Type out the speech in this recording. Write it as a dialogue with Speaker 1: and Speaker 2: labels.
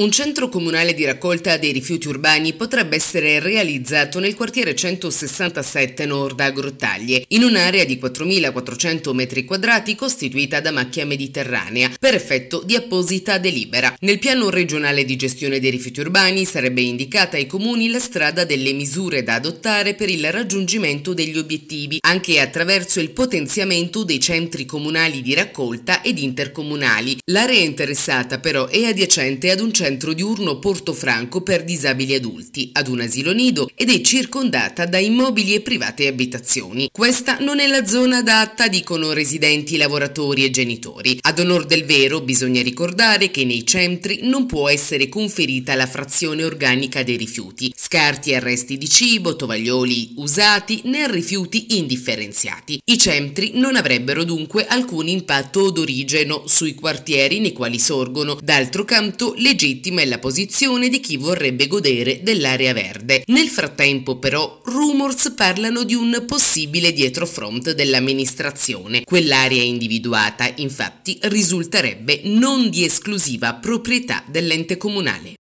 Speaker 1: Un centro comunale di raccolta dei rifiuti urbani potrebbe essere realizzato nel quartiere 167 Nord a Grottaglie, in un'area di 4.400 m2 costituita da macchia mediterranea, per effetto di apposita delibera. Nel piano regionale di gestione dei rifiuti urbani sarebbe indicata ai comuni la strada delle misure da adottare per il raggiungimento degli obiettivi, anche attraverso il potenziamento dei centri comunali di raccolta ed intercomunali. L'area interessata però è adiacente ad un centro centro diurno Portofranco per disabili adulti, ad un asilo nido ed è circondata da immobili e private abitazioni. Questa non è la zona adatta, dicono residenti, lavoratori e genitori. Ad onor del vero bisogna ricordare che nei centri non può essere conferita la frazione organica dei rifiuti, scarti e resti di cibo, tovaglioli usati né rifiuti indifferenziati. I centri non avrebbero dunque alcun impatto odorigeno sui quartieri nei quali sorgono, d'altro canto, legittimi legittima è la posizione di chi vorrebbe godere dell'area verde. Nel frattempo però rumors parlano di un possibile dietrofront dell'amministrazione. Quell'area individuata infatti risulterebbe non di esclusiva proprietà dell'ente comunale.